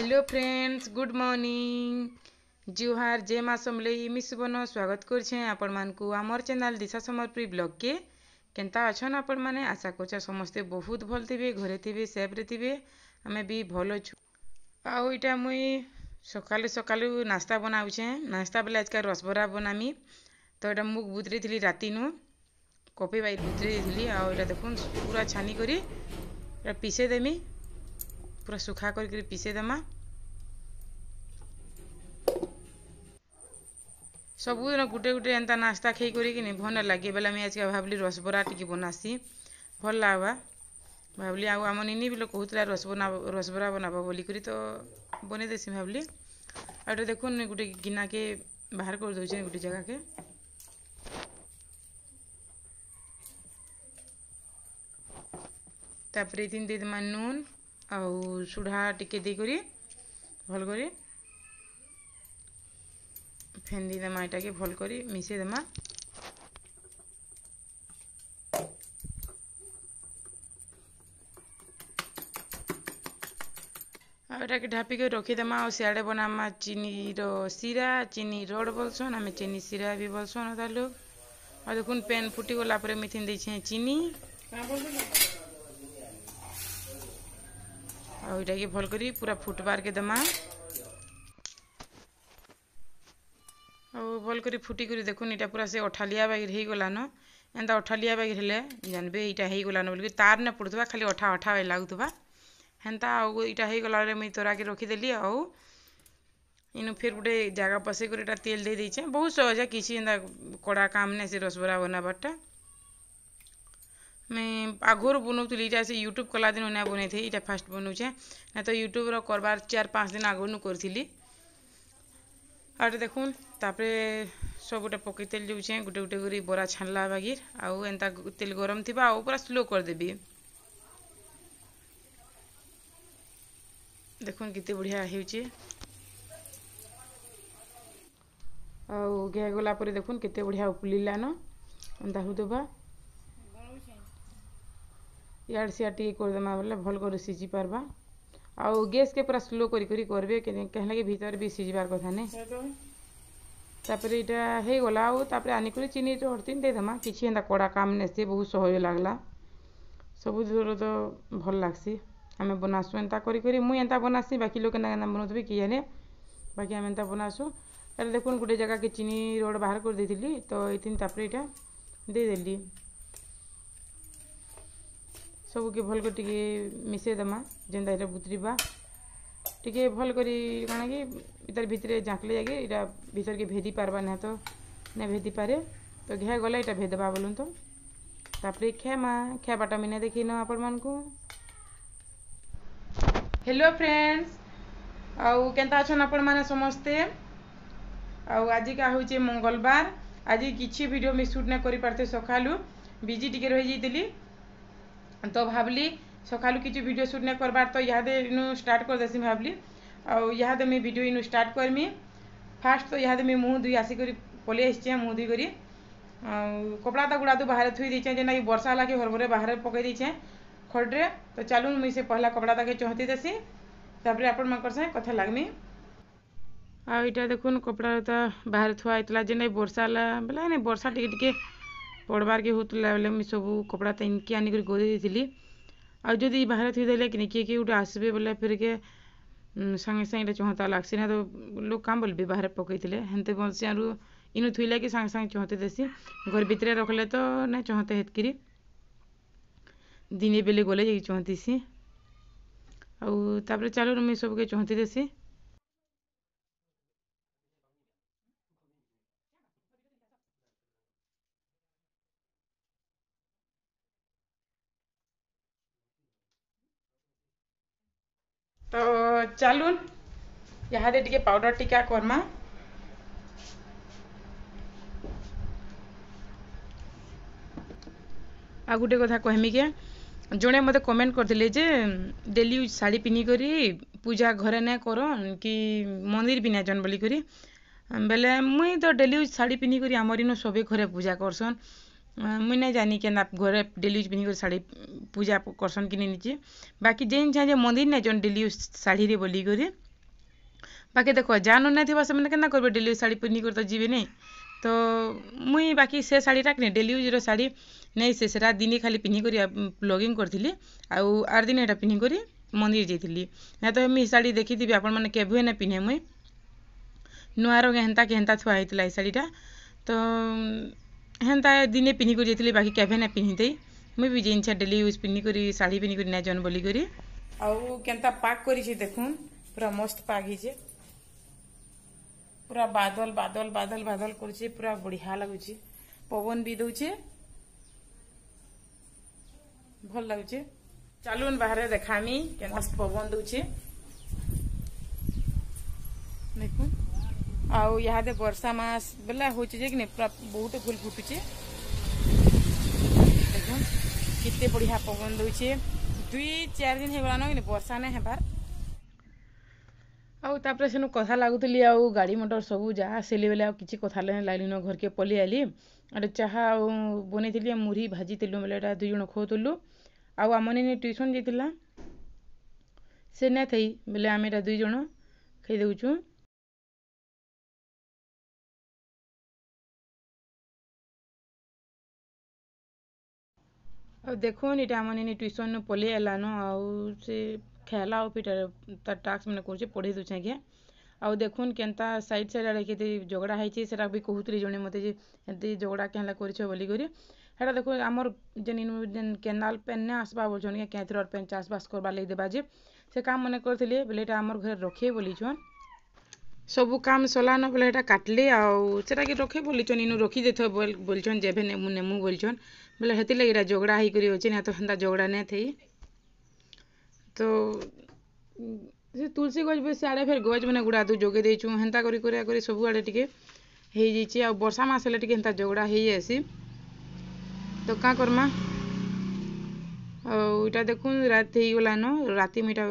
hello friends good morning জুহার জে মা সমলেই মি সুবর্ণ স্বাগত করছে আপনার আমার চ্যানেল দিশা সমরপুরী ব্লগকে কেন্তা অছন আপন মানে আশা করছ সমস্তে বহুত ভাল থিবে ঘরে থিবে সেফরে থিবে আমি বি ভাল অছু আউ এটা মুই সকালু সকালু নাস্তা বনাউছে নাস্তা বেলে আজকে রসবরা বনামি তো এটা মুখ বুতরে থিলি রাতিনু কপি বাই বুতরে দিলি আউ এটা দেখুন পুরা ছানি করি এটা পিষে দেমি पूरा सुखा कर पीसे दमा सबुदिन गुटे गुटे एंता नास्ता खेई कर भल लगे बेला मुझे आज के भाली रसबरा टी बनासी भल लगवा भाली आम निनी बिल कहूला रस बना रसबरा बनाब बोलिक तो देसी भाली आठ तो देख गोटे गिना के बाहर कर दौ गोटे जगह के तपर दे नून ଆଉ ସୁଢ଼ା ଟିକେ ଦେଇକରି ଭଲ୍ କରି ଫେନ୍ଦି ଦେମା ଏଇଟାକେ ଭଲ୍ କରି ମିଶେଇ ଦେମା ଆଉ ଏଟାକେ ଢାପିକି ରଖିଦେମା ଆଉ ସିଆଡ଼େ ବନାମା ଚିନିର ସିରା ଚିନି ରଡ଼ ବୋଲସନ୍ ଆମେ ଚିନି ସିରା ବି ବୋଲସନ୍ ତାଲୁ ଆଉ ଦେଖୁନ୍ ପେନ୍ ଫୁଟିଗଲା ପରେ ମିଥିନ୍ ଦେଇଛେଁ ଚିନି आईटा के भल कर पूरा फुटबार के दमा भल कर फुटिक देखुन यहाँ पूरा से अठालिया बागिर हो गलान एंता अठालिया बागिर हेले जानबे यहाँ हो गलान बोल तार ना पड़ता खाली अठा अठा लगुवा हेन्ता आईटा हो गला मुझ तोरा के रखिदेली आ इन फिर गोटे जगह कर तेल दे दे बहुत सहज है किसी कड़ा काम ना से रसबरा बनाबार्टा ଆଗରୁ ବନଉଥିଲି ଇଟା ସେ ୟୁଟ୍ୟୁବ୍ କଲା ଦିନୁ ନାଇଁ ବନେଇଥିଲି ଇଟା ଫାର୍ଷ୍ଟ ବନଉଛେଁ ନାଇଁ ତ ୟୁଟ୍ୟୁବ୍ର କର୍ବାର୍ ଚାର୍ ପାଞ୍ଚ ଦିନ ଆଗରୁ କରିଥିଲି ଆଉ ଏଟା ଦେଖୁନ୍ ତାପରେ ସବୁଟା ପକେଇ ତେଲ ଯାଉଛେଁ ଗୋଟେ ଗୋଟେ କରି ବରା ଛାଣିଲା ବାଗିର୍ ଆଉ ଏନ୍ତା ତେଲ ଗରମ ଥିବା ଆଉ ପୁରା ସ୍ଲୋ କରିଦେବି ଦେଖୁନ୍ କେତେ ବଢ଼ିଆ ହେଉଛେ ଆଉ ଘେ ଗଲା ପରେ ଦେଖୁନ୍ କେତେ ବଢ଼ିଆ ଉପୁଲିଲାନ ଏନ୍ତା ହେଉଥିବା ଇଆଡ଼େ ସିଆଡ଼େ ଟିକେ କରିଦେମା ବୋଲେ ଭଲ୍ କରି ସିଝି ପାର୍ବା ଆଉ ଗ୍ୟାସ୍କେ ପୁରା ସ୍ଲୋ କରି କରି କରିବେ କାହିଁଲାଗି ଭିତରେ ବି ସିଝିବାର କଥା ନେ ତାପରେ ଏଇଟା ହେଇଗଲା ଆଉ ତାପରେ ଆନିକରି ଚିନି ଅର୍ତିନ୍ ଦେଇଦେମା କିଛି ଏନ୍ତା କଡ଼ା କାମ୍ ନେସି ବହୁତ ସହଜ ଲାଗ୍ଲା ସବୁ ଦୂର ତ ଭଲ୍ ଲାଗ୍ସି ଆମେ ବନାସୁଁ ଏନ୍ତା କରି କରି ମୁଇଁ ଏନ୍ତା ବନାସି ବାକି ଲୋକ କେନ୍ତା କେନ୍ତା ବନଉଥିବେ କି ଜାନେ ବାକି ଆମେ ଏନ୍ତା ବନାସୁଁ ଏଇଟା ଦେଖୁନ୍ ଗୋଟେ ଜାଗାକେ ଚିନି ରଡ଼ ବାହାର କରିଦେଇଥିଲି ତ ଏଇଥିନ୍ ତାପରେ ଏଇଟା ଦେଇଦେଲି सबके भल कर मिसेदेमा जेनता इटा बुतरवा टे भल कर भितर जाकले जाके भितर के भेदी पार्बा ना तो ना भेदी पारे तो घे गला इटा भेदबा बोलूँ तो तापरे खेमा खेबाटा मिना देख आपण मान को हेलो फ्रेंड्स आउ के अच्छा आपण मैंने समस्ते आजिका हूँ मंगलवार आज किसी भिड मुझ सुट ना करते सका बिजी टिके रही जाइली অন্তভাবলি সখালো কিচ ভিডিও শুটনে করবার ত ইয়া দে স্টার্ট কর দছি ভাবলি আ ইয়া দে আমি ভিডিও ইন স্টার্ট করমি ফার্স্ট তো ইয়া দে আমি মুখ দুই আসি করি পলি আসিছি মুখ দুই করি আ কাপড়াতা গুড়াতু বাইরে থুই দিছি জেনে এই বর্ষা লাগি ঘরমরে বাইরে পকাই দিছি খড়dre তো চালু আমি সে पहिला কাপড়াতা কে চৌহতি দছি তারপর আপন মাৰৰ সৈতে কথা লাগনি আ ইটা দেখোন কাপড়াতা বাইরে থুৱাই থলা জেনে এই বর্ষা লাগি বলাই নে বর্ষা টি টি কে पढ़वार के होता बोले मुझे सब कपड़ा तो इनके आनी गई आदि बाहर थी देखे कि किए किए गोटे आसबे बोले फिर के सांगे सांगे चहता लगसी ना तो लोग काम बोल भी बाहर पकईते हेन्ते बचारू इन थे कि सागे सांगे चहते देसी घर भितर रखले तो ना चहते हेतकिरी दिने बेले गले चहती सी आउ तापर चालू मुझे सबके चहती देसी ଚାଲୁନ୍ ଇହାଦେ ଟିକେ ପାଉଡ଼ର୍ ଟିକା କର୍ମା ଆଉ ଗୋଟେ କଥା କହମି କେ ଜଣେ ମୋତେ କମେଣ୍ଟ କରିଥିଲେ ଯେ ଡେଲି ଶାଢ଼ୀ ପିନ୍ଧିକରି ପୂଜା ଘରେ ନାଇଁ କରନ୍ କି ମନ୍ଦିର ବି ନାଇଁ ଯନ୍ ବୋଲିକରି ବେଲେ ମୁଇଁ ତ ଡେଲି ୟୁଜ୍ ଶାଢ଼ୀ ପିନ୍ଧିକରି ଆମର ଇନ ସଭେ ଘରେ ପୂଜା କରସନ୍ ମୁଇଁ ନାଇଁ ଜାନି କେନ୍ତା ଘରେ ଡେଲି ୟୁଜ୍ ପିନ୍ଧିକରି ଶାଢ଼ୀ पूजा करसन कि नहीं निजे बाकी जेन छाए मंदिर नहीं जो डेली यूज शाढ़ी बोलिकी बाकी देख जान नहीं थे क्या करेंगे डेली यूज शाढ़ी पिन्ह कर जी नहीं तो मुई बाकी से शाढ़ीटा कि डेली यूज शाढ़ी नहीं से दिन खाली पिन्ह कर ब्लगिंग करी आउ आर दिन यहाँ पिन्ह कर मंदिर जाइली ना तो मुझे शाढ़ी देखी थी आपभ ना पिन्हे मुई नुआ रंग हेन्ता कि हेन्ता थुआ होता है शाढ़ीटा तो हेन्ता दिने पिन्ह कर बाकी कैबे ना पिन्ही ମୁଇଁ ବି ଜିନିଷ ଡେଲି ୟୁଜ୍ ପିନ୍ଧିକରି ଶାଢ଼ୀ ପିନ୍ଧିକରି ନାଇଁ ବୋଲିକରି ଆଉ କେନ୍ତା ପାକ୍ କରିଛି ଦେଖୁନ୍ ପୁରା ମସ୍ତ ପାକ୍ ହେଇଛେ ପୁରା ବାଦଲ ବାଦଲ ବାଦଲ ବାଦଲ କରୁଛେ ପୁରା ବଢ଼ିଆ ଲାଗୁଛେ ପବନ ବି ଦଉଛେ ଭଲ ଲାଗୁଛେ ଚାଲୁନ୍ ବାହାରେ ଦେଖାମି କେନ୍ତା ପବନ ଦଉଛେ ଦେଖୁନ୍ ଆଉ ଇହାଦେ ବର୍ଷା ମାସ ବେଲେ ହଉଛେ ଯେ କି ନାଇଁ ପୁରା ବହୁତ ଫୁଲ ଫୁଟୁଛେ କେତେ ବଢ଼ିଆ ପବନ ଦେଉଛେ ଦୁଇ ଚାରି ଦିନ ହେଇଗଲାନ କିନ୍ତୁ ବର୍ଷା ନାଇଁ ହେବାର୍ ଆଉ ତାପରେ ସେନୁ କଥା ଲାଗୁଥିଲି ଆଉ ଗାଡ଼ି ମଟର ସବୁ ଯାହା ଆସିଲି ବେଲେ ଆଉ କିଛି କଥା ନାଇଁ ଲାଗିନ ଘରକେ ପଲି ଆଇଲି ଆରେ ଚାହା ଆଉ ବନେଇଥିଲି ମୁଢ଼ି ଭାଜିଥିଲୁ ବେଲେ ଏଇଟା ଦୁଇ ଜଣ ଖାଉଥିଲୁ ଆଉ ଆମ ନେଇ ଟ୍ୟୁସନ୍ ଯାଇଥିଲା ସେ ନାଇଁ ଥାଇ ବେଲେ ଆମେ ଏଇଟା ଦୁଇ ଜଣ ଖାଇଦେଉଛୁ ଆଉ ଦେଖୁନ୍ ଇଟା ଆମର୍ ନିନି ଟ୍ୟୁସନ୍ନୁ ପଲେଇ ଆଏଲାନ ଆଉ ସେ ଖାଏଲା ଆଉ ପିଟାରେ ତାର୍ ମାନେ କରୁଛେ ପଢ଼େଇ ଦଉଛେ ଆଜ୍ଞା ଆଉ ଦେଖୁନ୍ କେନ୍ତା ସାଇଡ଼୍ ସାଇଡ଼୍ ଆଡ଼େ କେତେ ଝଗଡ଼ା ହେଇଛେ ସେଟା ବି କହୁଥିଲେ ଜଣେ ମତେ ଯେ ହେନ୍ତି ଝଗଡ଼ା କେଁ ହେଲା କରିଛ ବୋଲିକରି ହେଟା ଦେଖୁନ୍ ଆମର୍ ଯେନ୍ ଇନୁ ଯେନ୍ କେନାଲ୍ ପେନ୍ ନାଇଁ ଆସ୍ବା ବୋଲୁଛନ୍ କେଁ କେଁଥିରର୍ ପେନ୍ ଚାଷ୍ବାସ୍ କର୍ବାର୍ ଲାଗି ଦେବା ଯେ ସେ କାମ୍ ମାନେ କରିଥିଲେ ବେଲେ ଇଟା ଆମର୍ ଘରେ ରଖେ ବୋଲିଛନ୍ ସବୁ କାମ୍ ସଲାନ ବେଲେ ହେଟା କାଟ୍ଲେ ଆଉ ସେଟାକେ ରଖେ ବୋଲିଛନ୍ ଇନୁ ରଖି ଦେଇଥ ରଖିଦେଇଥ ବୋଲିଛନ୍ ଯେଭେ ନେମୁ ନେମୁ ବୋଲିଛନ୍ ବୋଲେ ହେଥିର୍ଲାଗି ଇଟା ଝଗ୍ଡ଼ା ହେଇକରି ଅଛେ ନାଇଁ ତ ହେନ୍ତା ଝଗ୍ଡ଼ା ନାଇଁ ଥାଇ ତ ସେ ତୁଲ୍ସୀ ଗଛ୍ ବି ସିଆଡ଼େ ଫେର୍ ଗଛ୍ମାନେ ଗୁଡ଼ାଦୁ ଯୋଗେଇ ଦେଇଛୁଁ ହେନ୍ତା କରି କରି କରି ସବୁଆଡ଼େ ଟିକେ ହେଇଯାଇଛେ ଆଉ ବର୍ଷା ମାସ୍ ହେଲେ ଟିକେ ହେନ୍ତା ଝଗ୍ଡ଼ା ହେଇଯାଏସି ତ କାଁ କର୍ମା ଆଉ ଇଟା ଦେଖୁନ୍ ରାତି ହେଇଗଲାନ ରାତି ମୁଇଁ ଇଟା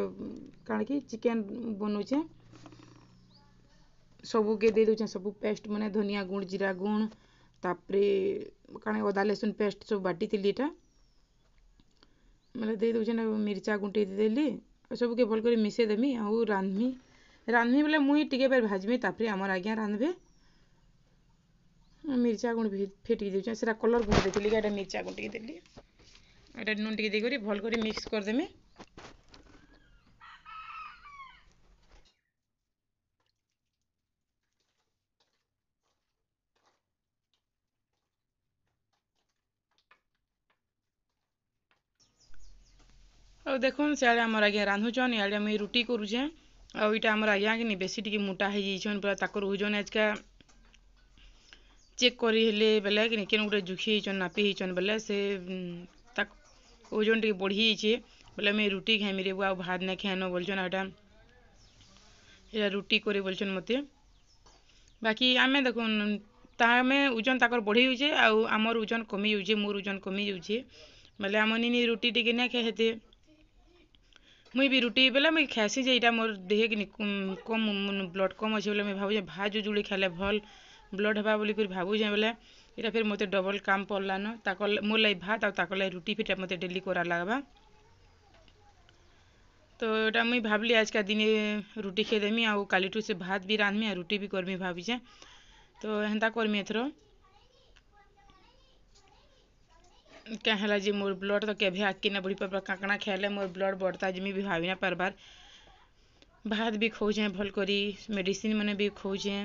କାଣା କି ଚିକେନ୍ ବନଉଛେଁ ସବୁକେ ଦେଇ ଦଉଛେଁ ସବୁ ପେଷ୍ଟ୍ମାନେ ଧନିଆ ଗୁଣ୍ ଜିରା ଗୁଣ୍ ତା'ପରେ କାଣା ଅଦା ଲେସୁନ୍ ପେଷ୍ଟ ସବୁ ବାଟିଥିଲି ଇଟା ବେଲେ ଦେଇ ଦଉଛେନ୍ ମିର୍ଚା ଗୁଣ୍ଟେଇ ଦେଇଦେଲି ସବୁକେ ଭଲ୍ କରି ମିଶେଇ ଦେମି ଆଉ ରାନ୍ଧମି ରାନ୍ଧମି ବେଲେ ମୁଇଁ ଟିକେ ଫେର୍ ଭାଜ୍ମି ତାପରେ ଆମର୍ ଆଜ୍ଞା ରାନ୍ଧବେ ମିର୍ଚା ଗୁଣ୍ଡ ଫିଟିକି ଦେଉଛେଁ ସେଟା କଲର୍ ଗୁଣ୍ଡ ଦେଇଥିଲି ଇଟା ମିର୍ଚା ଗୁଣ୍ଡ ଟିକେ ଦେଲି ଇଟା ନୁନ୍ ଟିକେ ଦେଇକରି ଭଲ୍ କରି ମିକ୍ସ କରିଦେମି आ देख सियाड़े आम आज्ञा रांधुन इे मुझे रुटी करुचे आईटा आम आज्ञा कि बेस मोटा हो होन पूरा तक ताक आज का चेक कर गोटे जुखी हो नापी हो बोले से ओजन टे बढ़ी जाइए बोले मुझे रुटी खाइमी रेबू आ भात ना खाएन बोलचन आटा रुटी कर बोलचन मत बाकी आम देख ओजन तक बढ़ी जाए आमर ओजन कमी जाए मोर ओजन कमी जाए बोले आम नीनी रुटी टी ना खाए ମୁଇଁ ବି ରୁଟି ବେଲେ ମୁଇଁ ଖାଏସି ଯେ ଇଟା ମୋର୍ ଦେହେ କିନି କମ୍ ବ୍ଲଡ଼୍ କମ୍ ଅଛେ ବେଲେ ମୁଇଁ ଭାବୁଚେଁ ଭାଜ୍ ଉଜୁଡ଼ି ଖାଏଲେ ଭଲ୍ ବ୍ଲଡ଼୍ ହେବା ବୋଲିକରି ଭାବୁଛେଁ ବେଲେ ଇଟା ଫେର୍ ମତେ ଡବଲ୍ କାମ୍ ପଡ଼୍ଲାନ ତାକର୍ ମୋର୍ ଲାଗି ଭାତ୍ ଆଉ ତାକର୍ ଲାଗି ରୁଟି ଫିଟା ମତେ ଡେଲି କରା ଲାଗ୍ବା ତ ଇଟା ମୁଇଁ ଭାବ୍ଲି ଆଜ୍କା ଦିନେ ରୁଟି ଖାଇଦେମି ଆଉ କାଲିଠୁ ସେ ଭାତ୍ ବି ରାନ୍ଧ୍ମି ଆଉ ରୁଟି ବି କର୍ମି ଭାବିଚେଁ ତ ହେନ୍ତା କର୍ମି ଏଥର क्या जी मोर ब्लड तो कभी आके ना बुढ़ी पर का खेले मोर ब्लड बढ़ता जिम्मे भी ना पार्बार भात भी खोजे भल कर मेडिसीन मैंने भी खोजे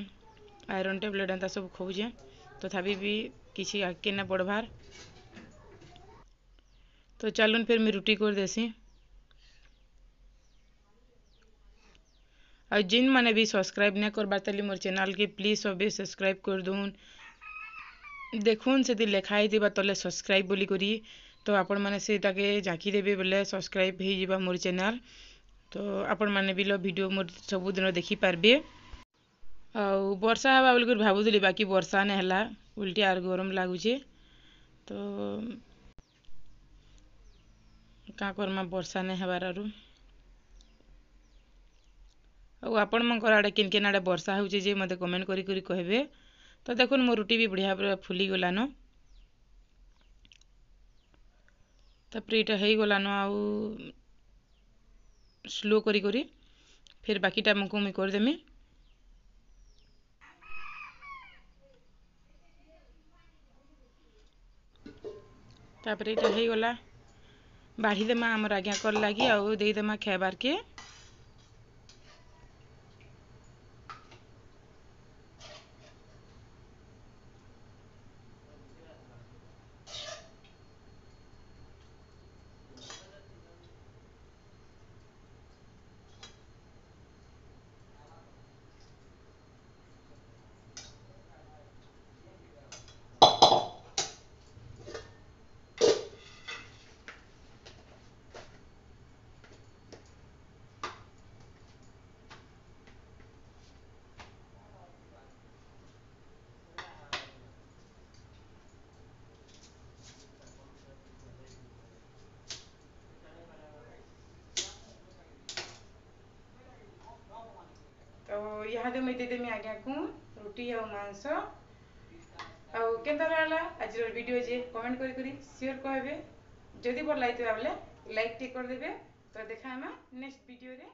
आईरन टेबलेट एंता सब खोजे तथापि तो भी किसी आगे ना बढ़वार तो चलून फिर मैं रुटी कर देसी और जिन मैंने भी सब्सक्राइब ना करबार मोर चैनल के प्लीज सब सब्सक्राइब कर दून ଦେଖୁନ୍ ସେଥି ଲେଖା ହେଇଥିବା ତଲେ ସବ୍ସ୍କ୍ରାଇବ୍ ବୋଲିକରି ତ ଆପଣମାନେ ସେଟାକେ ଜାକିଦେବେ ବେଲେ ସବ୍ସ୍କ୍ରାଇବ୍ ହେଇଯିବା ମୋର୍ ଚ୍ୟାନେଲ୍ ତ ଆପଣମାନେ ବି ଲ ଭିଡ଼ିଓ ମୋର୍ ସବୁଦିନ ଦେଖିପାରବେ ଆଉ ବର୍ଷା ହେବା ବୋଲିକରି ଭାବୁଥିଲି ବାକି ବର୍ଷା ନାଇଁ ହେଲା ଉଲ୍ଟି ଆର୍ ଗରମ୍ ଲାଗୁଛେ ତ କାଁ କର୍ମା ବର୍ଷା ନାଇଁ ହେବାର୍ ଆରୁ ଆଉ ଆପଣମାନଙ୍କର ଆଡ଼େ କେନ୍ କେନ୍ ଆଡ଼େ ବର୍ଷା ହେଉଛେ ଯେ ମୋତେ କମେଣ୍ଟ କରି କରି କହିବେ ତ ଦେଖୁନ୍ ମୋ ରୁଟି ବି ବଢ଼ିଆ ପୁରା ଫୁଲିଗଲାନ ତାପରେ ଇଟା ହେଇଗଲାନ ଆଉ ସ୍ଲୋ କରି କରି ଫେର୍ ବାକିଟା ମୁକୁ ମୁଇଁ କରିଦେମି ତାପରେ ଏଇଟା ହେଇଗଲା ବାଢ଼ିଦେମା ଆମର ଆଜ୍ଞା କର୍ ଲାଗି ଆଉ ଦେଇଦେମା ଖାଇବାର୍କେ ଜହାଜ ମୁଇଁ ଦେଇଦେମି ଆଜ୍ଞାକୁ ରୁଟି ଆଉ ମାଂସ ଆଉ କେନ୍ତା ଲାଗ୍ଲା ଆଜିର ଭିଡ଼ିଓ ଯେ କମେଣ୍ଟ କରି କରି ସିଓର କହିବେ ଯଦି ଭଲ ଲାଗିଥିବା ବେଲେ ଲାଇକ୍ ଟିକେ କରିଦେବେ ତ ଦେଖା ହେମା ନେକ୍ସଟ ଭିଡ଼ିଓରେ